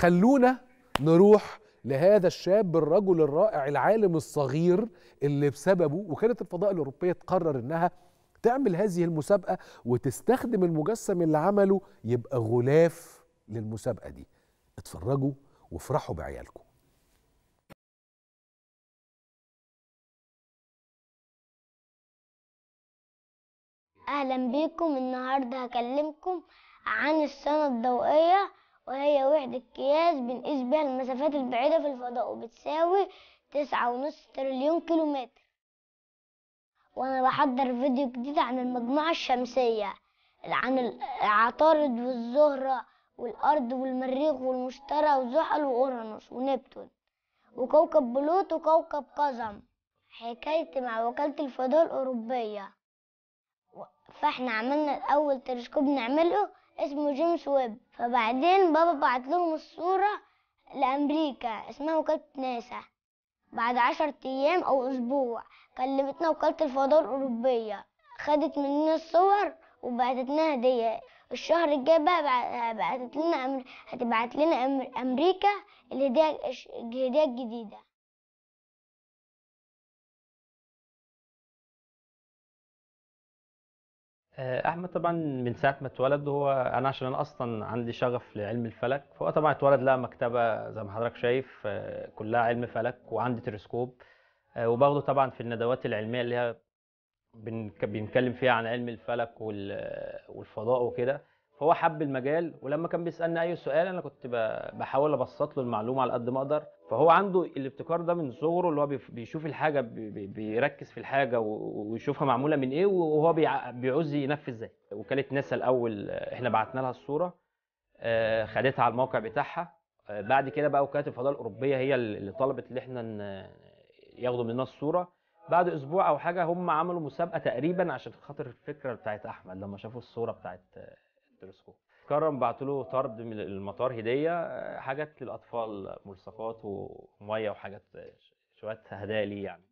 خلونا نروح لهذا الشاب الرجل الرائع العالم الصغير اللي بسببه وكانت الفضاء الأوروبية تقرر إنها تعمل هذه المسابقة وتستخدم المجسم اللي عمله يبقى غلاف للمسابقة دي اتفرجوا وافرحوا بعيالكم أهلا بيكم النهاردة هكلمكم عن السنة الضوئية وهي وحدة قياس بنقيس بيها المسافات البعيدة في الفضاء وبتساوي تسعة ونص تريليون كيلومتر وأنا بحضر فيديو جديد عن المجموعة الشمسية عن العطارد والزهرة والأرض والمريخ والمشتري وزحل وأورانوس ونبتون وكوكب بلوت وكوكب قزم حكايتي مع وكالة الفضاء الأوروبية فاحنا عملنا الأول تلسكوب نعمله اسمه جيمس ويب فبعدين بابا بعت لهم الصورة لأمريكا اسمها وكالة ناسا بعد عشر أيام أو أسبوع كلمتنا وكالة الفضاء الأوروبية خدت مننا الصور وبعتتنا هدية الشهر الجاي بقى بعتت لنا أمر... هتبعت لنا أمريكا الهدية الهدية الجديدة آه، أحمد طبعًا من ساعة ما اتولد هو أنا عشان أنا أصلًا عندي شغف لعلم الفلك، فهو طبعًا اتولد لقى مكتبة زي ما حضرتك شايف آه، كلها علم فلك وعندي تلسكوب، آه، وباخده طبعًا في الندوات العلمية اللي هي بنتكلم فيها عن علم الفلك والفضاء وكده. فهو حب المجال ولما كان بيسالني اي سؤال انا كنت بحاول ابسط له المعلومه على قد ما اقدر فهو عنده الابتكار ده من صغره اللي هو بيشوف الحاجه بيركز في الحاجه ويشوفها معموله من ايه وهو بيعوز ينفذ ازاي وكاله ناسا الاول احنا بعتنا لها الصوره آه، خدتها على الموقع بتاعها آه، بعد كده بقى وكاله الفضاء الاوروبيه هي اللي طلبت ان احنا ياخدوا مننا الصوره بعد اسبوع او حاجه هم عملوا مسابقه تقريبا عشان خاطر الفكره بتاعت احمد لما شافوا الصوره بتاعت التلسكوب كرم بعت له طرد من المطار هديه حاجات للاطفال ملصقات وميه وحاجات شويه هدايا ليه يعني